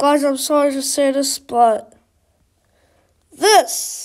Guys, I'm sorry to say this, but this